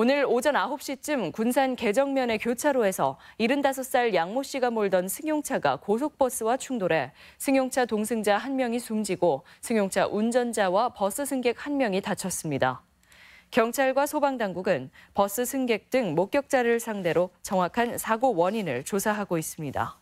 오늘 오전 9시쯤 군산 개정면의 교차로에서 75살 양모 씨가 몰던 승용차가 고속버스와 충돌해 승용차 동승자 1명이 숨지고 승용차 운전자와 버스 승객 1명이 다쳤습니다. 경찰과 소방당국은 버스 승객 등 목격자를 상대로 정확한 사고 원인을 조사하고 있습니다.